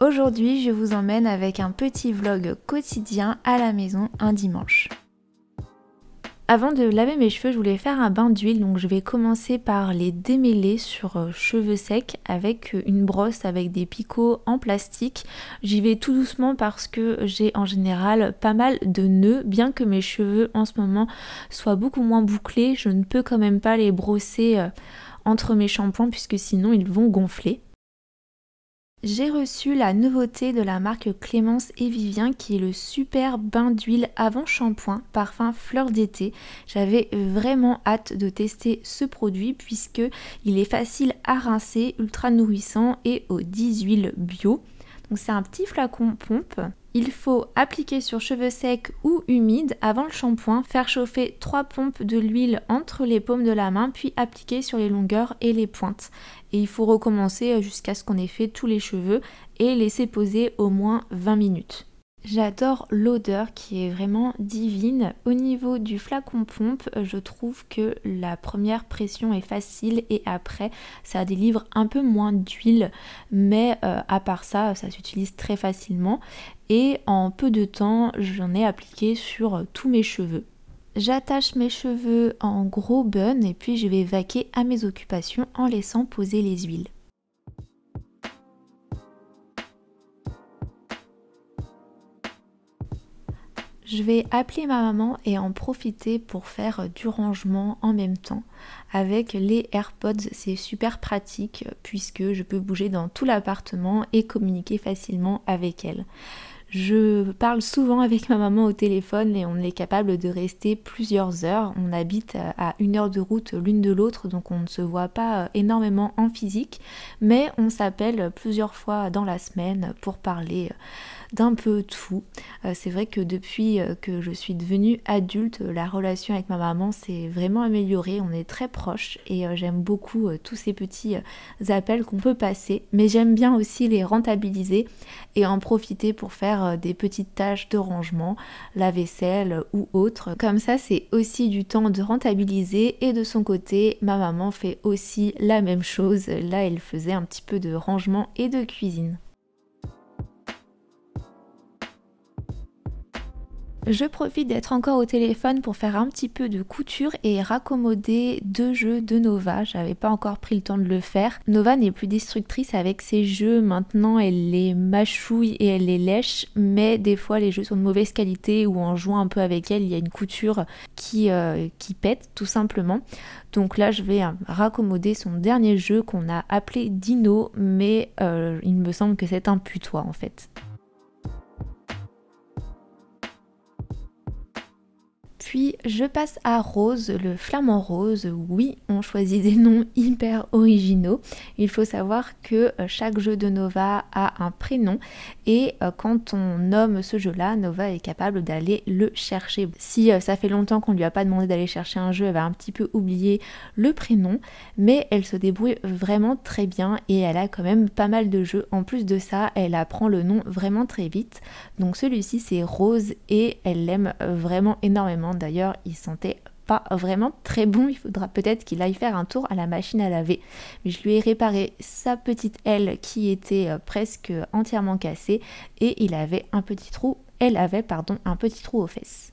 Aujourd'hui, je vous emmène avec un petit vlog quotidien à la maison un dimanche. Avant de laver mes cheveux, je voulais faire un bain d'huile, donc je vais commencer par les démêler sur euh, cheveux secs avec euh, une brosse avec des picots en plastique. J'y vais tout doucement parce que j'ai en général pas mal de nœuds, bien que mes cheveux en ce moment soient beaucoup moins bouclés, je ne peux quand même pas les brosser euh, entre mes shampoings puisque sinon ils vont gonfler. J'ai reçu la nouveauté de la marque Clémence et Vivien qui est le super bain d'huile avant shampoing parfum fleur d'été. J'avais vraiment hâte de tester ce produit puisque il est facile à rincer, ultra nourrissant et aux 10 huiles bio c'est un petit flacon pompe. Il faut appliquer sur cheveux secs ou humides avant le shampoing, faire chauffer 3 pompes de l'huile entre les paumes de la main, puis appliquer sur les longueurs et les pointes. Et il faut recommencer euh, jusqu'à ce qu'on ait fait tous les cheveux et laisser poser au moins 20 minutes. J'adore l'odeur qui est vraiment divine. Au niveau du flacon pompe, euh, je trouve que la première pression est facile et après ça délivre un peu moins d'huile, mais euh, à part ça, ça s'utilise très facilement et en peu de temps, j'en ai appliqué sur tous mes cheveux. J'attache mes cheveux en gros bun et puis je vais vaquer à mes occupations en laissant poser les huiles. Je vais appeler ma maman et en profiter pour faire du rangement en même temps. Avec les AirPods, c'est super pratique puisque je peux bouger dans tout l'appartement et communiquer facilement avec elle. Je parle souvent avec ma maman au téléphone et on est capable de rester plusieurs heures. On habite à une heure de route l'une de l'autre, donc on ne se voit pas énormément en physique, mais on s'appelle plusieurs fois dans la semaine pour parler d'un peu tout. Euh, c'est vrai que depuis euh, que je suis devenue adulte, euh, la relation avec ma maman s'est vraiment améliorée, on est très proches et j'aime beaucoup tous ces petits appels qu'on peut passer, mais j'aime bien aussi les rentabiliser et en profiter pour faire des petites tâches de rangement, la vaisselle ou autre. Comme ça, c'est aussi du temps de rentabiliser et de son côté, ma maman fait aussi la même chose. Là, elle faisait un petit peu de rangement et de cuisine. Je profite d'être encore au téléphone pour faire un petit peu de couture et raccommoder deux jeux de Nova. J'avais pas encore pris le temps de le faire. Nova n'est plus destructrice avec ses jeux. Maintenant, elle les mâchouille et elle les lèche, mais des fois les jeux sont de mauvaise qualité ou en jouant un peu avec elle, il y a une couture qui, euh, qui pète tout simplement. Donc là, je vais euh, raccommoder son dernier jeu qu'on a appelé Dino, mais euh, il me semble que c'est un putois en fait. Puis je passe à Rose, le flamant rose. Oui, on choisit des noms hyper originaux. Il faut savoir que euh, chaque jeu de Nova a un prénom et euh, quand on nomme ce jeu-là, Nova est capable d'aller le chercher. Si euh, ça fait longtemps qu'on ne lui a pas demandé d'aller chercher un jeu, elle va un petit peu oublier le prénom, mais elle se débrouille vraiment très bien et elle a quand même pas mal de jeux. En plus de ça, elle apprend le nom vraiment très vite. Donc celui-ci c'est Rose et elle l'aime vraiment énormément D'ailleurs, il sentait pas vraiment très bon. Il faudra peut-être qu'il aille faire un tour à la machine à laver. Mais je lui ai réparé sa petite aile qui était euh, presque entièrement cassée et il avait un petit trou. Elle avait pardon un petit trou aux fesses.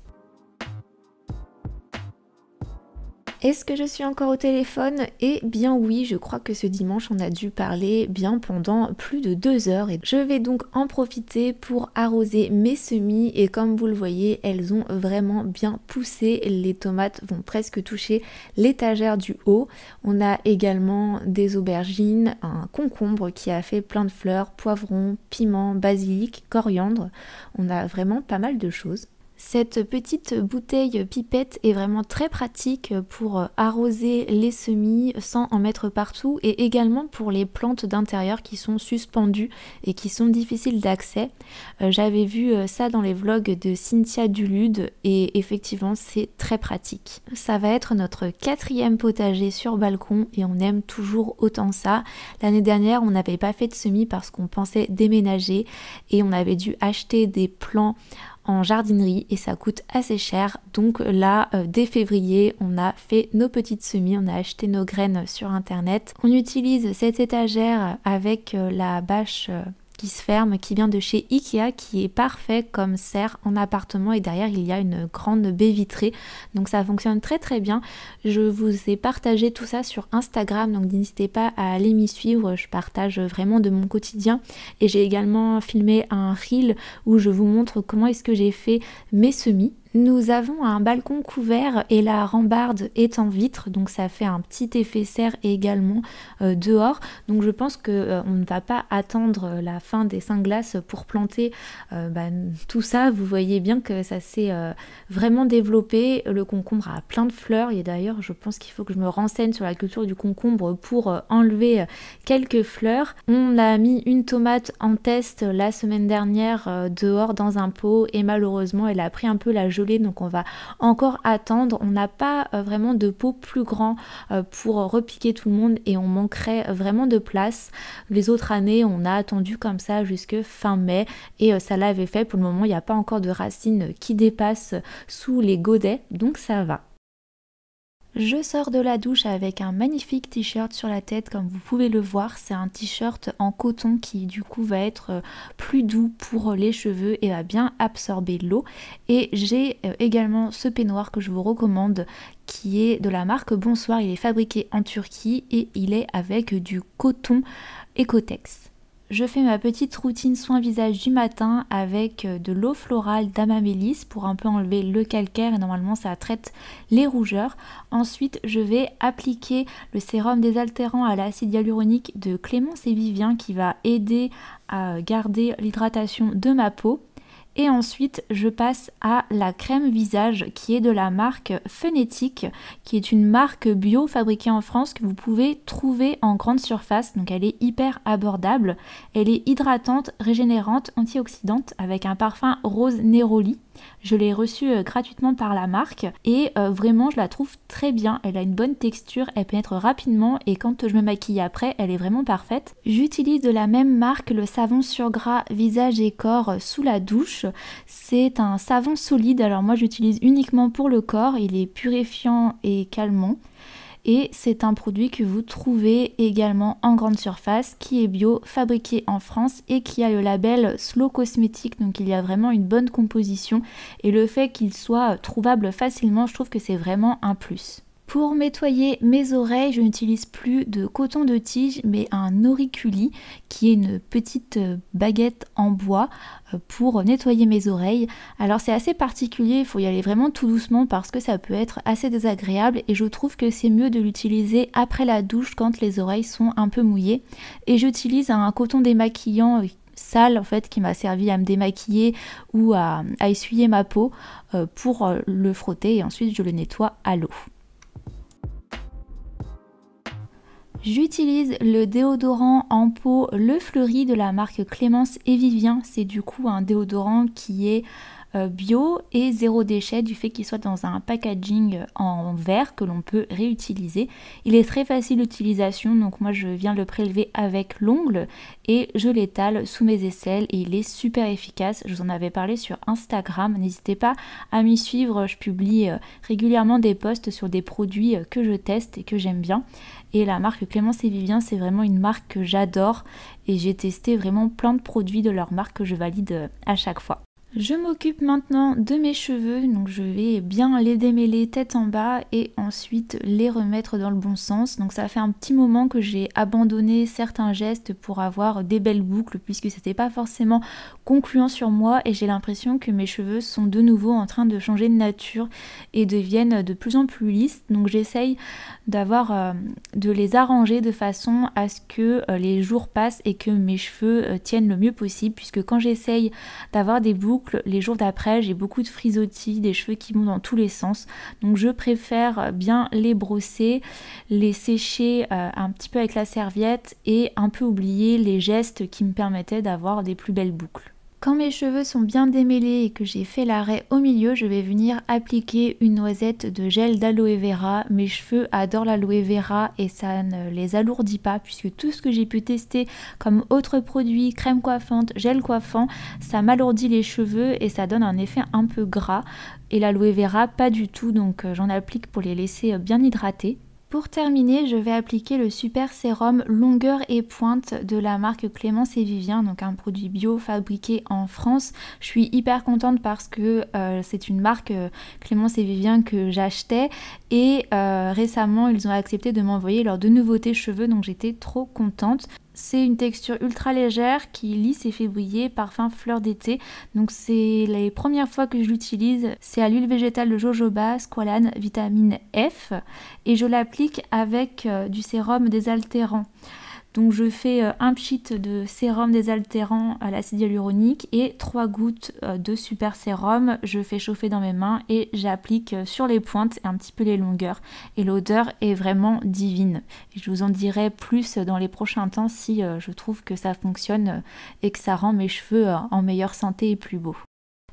Est-ce que je suis encore au téléphone Eh bien oui, je crois que ce dimanche on a dû parler bien pendant plus de deux heures et je vais donc en profiter pour arroser mes semis et comme vous le voyez, elles ont vraiment bien poussé. Les tomates vont presque toucher l'étagère du haut. On a également des aubergines, un concombre qui a fait plein de fleurs, poivrons, piments, basilic, coriandre. On a vraiment pas mal de choses. Cette petite bouteille pipette est vraiment très pratique pour arroser les semis sans en mettre partout et également pour les plantes d'intérieur qui sont suspendues et qui sont difficiles d'accès. Euh, j'avais vu euh, ça dans les vlogs de Cynthia Dulude et effectivement c'est très pratique. Ça va être notre quatrième potager sur balcon et on aime toujours autant ça. L'année dernière on n'avait pas fait de semis parce qu'on pensait déménager et on avait dû acheter des plants en jardinerie et ça coûte assez cher. Donc là, euh, dès février, on a fait nos petites semis, on a acheté nos graines sur internet. On utilise cette étagère avec euh, la bâche euh, qui se ferme, qui vient de chez Ikea, qui est parfait comme serre en appartement et derrière il y a une grande baie vitrée. Donc ça fonctionne très très bien. Je vous ai partagé tout ça sur Instagram, donc n'hésitez pas à aller m'y suivre. Je partage vraiment de mon quotidien et j'ai également filmé un reel où je vous montre comment est-ce que j'ai fait mes semis nous avons un balcon couvert et la rambarde est en vitre, donc ça fait un petit effet serre également euh, dehors. Donc je pense que euh, on ne va pas attendre la fin des 5 glaces pour planter euh, bah, tout ça. Vous voyez bien que ça s'est vraiment développé. Le concombre a plein de fleurs et d'ailleurs je pense qu'il faut que je me renseigne sur la culture du concombre pour enlever quelques fleurs. On a mis une tomate en test la semaine dernière dehors dans un pot et malheureusement elle a pris un peu la gelée donc on va encore attendre. On n'a pas euh, vraiment de pot plus grand euh, pour repiquer tout le monde et on manquerait vraiment de place. Les autres années, on a attendu comme ça jusque fin mai et euh, ça l'avait fait. Pour le moment, il n'y a pas encore de racines qui dépassent sous les godets, donc ça va. Je sors de la douche avec un magnifique t-shirt sur la tête comme vous pouvez le voir. C'est un t-shirt en coton qui du coup va être euh, plus doux pour les cheveux et va bien absorber l'eau. Et j'ai euh, également ce peignoir que je vous recommande qui est de la marque Bonsoir. Il est fabriqué en Turquie et il est avec du coton Ecotex je fais ma petite routine soin visage du matin avec euh, de l'eau florale d'amamélis pour un peu enlever le calcaire et normalement ça traite les rougeurs. Ensuite, je vais appliquer le sérum désaltérant à l'acide hyaluronique de Clémence et Vivien qui va aider à garder l'hydratation de ma peau. Et ensuite, je passe à la crème visage qui est de la marque Phénétique, qui est une marque bio fabriquée en France que vous pouvez trouver en grande surface. Donc elle est hyper abordable. Elle est hydratante, régénérante, antioxydante avec un parfum rose nérolique. Je l'ai reçue euh, gratuitement par la marque et euh, vraiment je la trouve très bien. Elle a une bonne texture, elle pénètre rapidement et quand je me maquille après, elle est vraiment parfaite. J'utilise de la même marque le savon sur gras visage et corps sous la douche. C'est un savon solide, alors moi j'utilise uniquement pour le corps, il est purifiant et calmant et c'est un produit que vous trouvez également en grande surface qui est bio, fabriqué en France et qui a le label Slow Cosmétique donc il y a vraiment une bonne composition et le fait qu'il soit trouvable facilement je trouve que c'est vraiment un plus. Pour nettoyer mes oreilles, je n'utilise plus de coton de tige, mais un auriculi, qui est une petite euh, baguette en bois euh, pour nettoyer mes oreilles. Alors c'est assez particulier, il faut y aller vraiment tout doucement parce que ça peut être assez désagréable et je trouve que c'est mieux de l'utiliser après la douche quand les oreilles sont un peu mouillées. Et j'utilise un coton démaquillant euh, sale en fait qui m'a servi à me démaquiller ou à, à essuyer ma peau pour le frotter et ensuite je le nettoie à l'eau. J'utilise le déodorant en peau Le Fleuri de la marque Clémence et Vivien. C'est du coup un déodorant qui est euh, bio et zéro déchet du fait qu'il soit dans un packaging euh, en verre que l'on peut réutiliser. Il est très facile d'utilisation, donc moi je viens le prélever avec l'ongle et je l'étale sous mes aisselles et il est super efficace. Je vous en avais parlé sur Instagram, n'hésitez pas à m'y suivre, je publie euh, régulièrement des posts sur des produits que je teste et que j'aime bien. Et la marque Clémence et Vivien, c'est vraiment une marque que j'adore et j'ai testé vraiment plein de produits de leur marque que je valide euh, à chaque fois. Je m'occupe maintenant de mes cheveux, donc je vais bien les démêler tête en bas et ensuite les remettre dans le bon sens. Donc ça fait un petit moment que j'ai abandonné certains gestes pour avoir des belles boucles puisque c'était pas forcément concluant sur moi et j'ai l'impression que mes cheveux sont de nouveau en train de changer de nature et deviennent de plus en plus lisses. Donc j'essaye d'avoir euh, de les arranger de façon à ce que euh, les jours passent et que mes cheveux euh, tiennent le mieux possible puisque quand j'essaye d'avoir des boucles les jours d'après, j'ai beaucoup de frisottis, des cheveux qui vont dans tous les sens. Donc je préfère bien les brosser, les sécher euh, un petit peu avec la serviette et un peu oublier les gestes qui me permettaient d'avoir des plus belles boucles. Quand mes cheveux sont bien démêlés et que j'ai fait l'arrêt au milieu, je vais venir appliquer une noisette de gel d'aloe vera. Mes cheveux adorent l'aloe vera et ça ne les alourdit pas puisque tout ce que j'ai pu tester comme autres produits, crème coiffante, gel coiffant, ça m'alourdit les cheveux et ça donne un effet un peu gras. Et l'aloe vera, pas du tout, donc euh, j'en applique pour les laisser euh, bien hydratés. Pour terminer, je vais appliquer le super sérum longueur et pointe de la marque Clémence et Vivien, donc un produit bio fabriqué en France. Je suis hyper contente parce que euh, c'est une marque euh, Clémence et Vivien que j'achetais et euh, récemment ils ont accepté de m'envoyer leurs deux nouveautés cheveux, donc j'étais trop contente. C'est une texture ultra légère qui lisse et fait briller, parfum fleur d'été. Donc c'est les premières fois que je l'utilise. C'est à l'huile végétale de jojoba, squalane, vitamine F. Et je l'applique avec euh, du sérum désaltérant. Donc je fais euh, un pchit de sérum désaltérant à l'acide hyaluronique et trois gouttes euh, de super sérum. Je fais chauffer dans mes mains et j'applique euh, sur les pointes et un petit peu les longueurs. Et l'odeur est vraiment divine. je vous en dirai plus dans les prochains temps si je trouve que ça fonctionne et que ça rend mes cheveux en meilleure santé et plus beaux.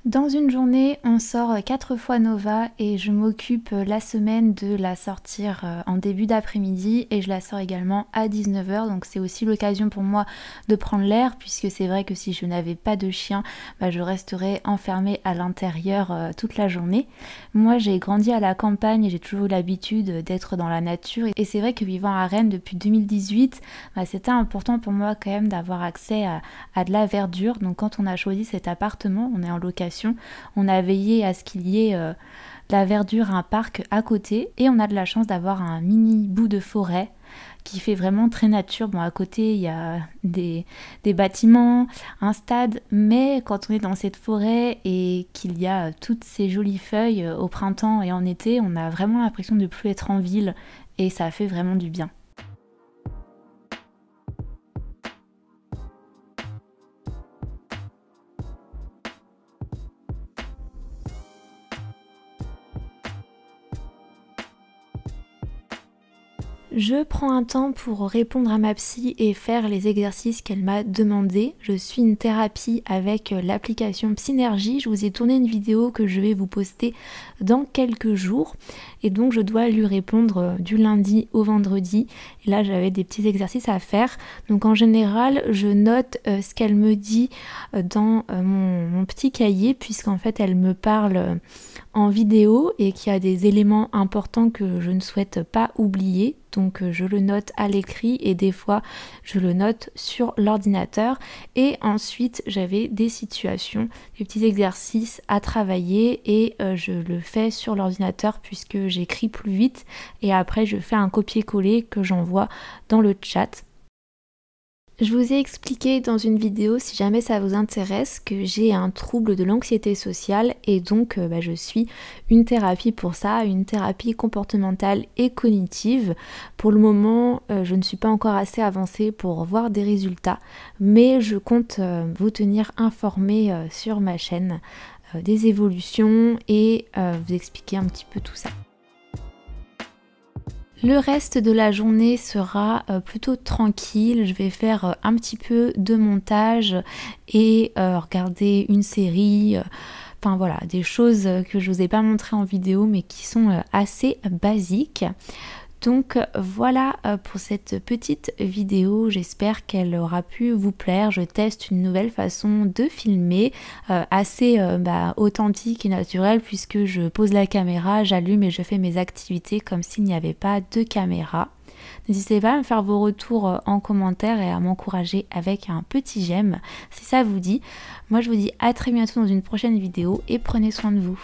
Dans une journée, on sort quatre fois Nova et je m'occupe euh, la semaine de la sortir euh, en début d'après-midi et je la sors également à 19h. Donc c'est aussi l'occasion pour moi de prendre l'air puisque c'est vrai que si je n'avais pas de chien, bah, je resterais enfermée à l'intérieur euh, toute la journée. Moi j'ai grandi à la campagne et j'ai toujours l'habitude d'être dans la nature et c'est vrai que vivant à Rennes depuis 2018, bah c'était important pour moi quand même d'avoir accès à de la verdure. Donc quand on a choisi cet appartement, on est en location on a veillé à ce qu'il y ait euh, de la verdure, un parc à côté, et on a de la chance d'avoir un mini bout de forêt qui fait vraiment très nature. Bon, à côté, il y a des, des bâtiments, un stade, mais quand on est dans cette forêt et qu'il y a toutes ces jolies feuilles euh, au printemps et en été, on a vraiment l'impression de plus être en ville et ça fait vraiment du bien. Je prends un temps pour répondre à ma psy et faire les exercices qu'elle m'a demandé. Je suis une thérapie avec l'application Psynergie. Je vous ai tourné une vidéo que je vais vous poster dans quelques jours. Et donc je dois lui répondre euh, du lundi au vendredi. Et là j'avais des petits exercices à faire. Donc en général je note euh, ce qu'elle me dit euh, dans mon, mon petit cahier puisqu'en fait elle me parle en vidéo et qu'il y a des éléments importants que je ne souhaite pas oublier donc euh, je le note à l'écrit et des fois je le note sur l'ordinateur. Et ensuite j'avais des situations, des petits exercices à travailler et euh, je le fais sur l'ordinateur puisque j'écris plus vite. Et après je fais un copier-coller que j'envoie dans le chat. Je vous ai expliqué dans une vidéo, si jamais ça vous intéresse, que j'ai un trouble de l'anxiété sociale et donc euh, bah, je suis une thérapie pour ça, une thérapie comportementale et cognitive. Pour le moment, euh, je ne suis pas encore assez avancée pour voir des résultats, mais je compte euh, vous tenir informé sur ma chaîne des évolutions et vous expliquer un petit peu tout ça. Le reste de la journée sera euh, plutôt tranquille. Je vais faire euh, un petit peu de montage et euh, regarder une série. Enfin voilà, des choses que je ne vous ai pas montrées en vidéo mais qui sont assez basiques. Donc voilà euh, pour cette petite vidéo, j'espère qu'elle aura pu vous plaire. Je teste une nouvelle façon de filmer, euh, assez euh, bah, authentique et naturelle puisque je pose la caméra, j'allume et je fais mes activités comme s'il n'y avait pas de caméra. N'hésitez pas à me faire vos retours en commentaire et à m'encourager avec un petit j'aime si ça vous dit. Moi je vous dis à très bientôt dans une prochaine vidéo et prenez soin de vous.